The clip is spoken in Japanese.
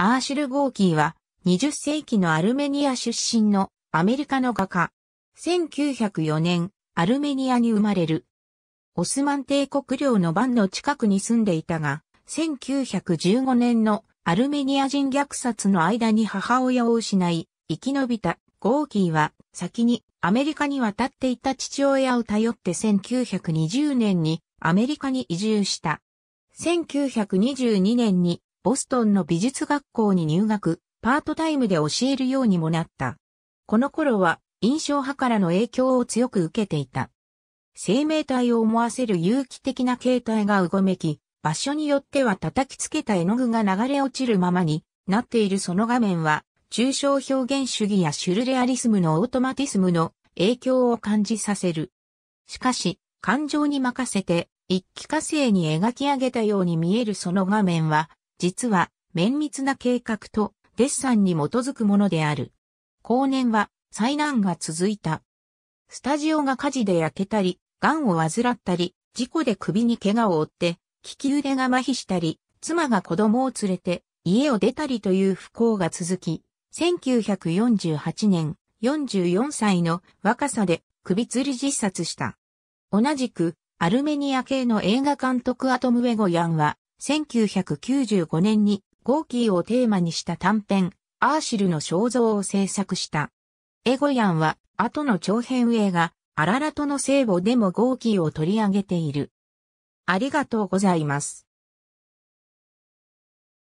アーシル・ゴーキーは20世紀のアルメニア出身のアメリカの画家。1904年、アルメニアに生まれる。オスマン帝国領の番の近くに住んでいたが、1915年のアルメニア人虐殺の間に母親を失い、生き延びたゴーキーは先にアメリカに渡っていた父親を頼って1920年にアメリカに移住した。1922年にボストンの美術学校に入学、パートタイムで教えるようにもなった。この頃は印象派からの影響を強く受けていた。生命体を思わせる有機的な形態がうごめき、場所によっては叩きつけた絵の具が流れ落ちるままになっているその画面は、抽象表現主義やシュルレアリスムのオートマティスムの影響を感じさせる。しかし、感情に任せて、一気化成に描き上げたように見えるその画面は、実は綿密な計画とデッサンに基づくものである。後年は災難が続いた。スタジオが火事で焼けたり、癌を患ったり、事故で首に怪我を負って、利き腕が麻痺したり、妻が子供を連れて家を出たりという不幸が続き、1948年、44歳の若さで首吊り自殺した。同じく、アルメニア系の映画監督アトム・ウェゴヤンは、1995年にゴーキーをテーマにした短編、アーシルの肖像を制作した。エゴヤンは、後の長編映画、アララトの聖母でもゴーキーを取り上げている。ありがとうございます。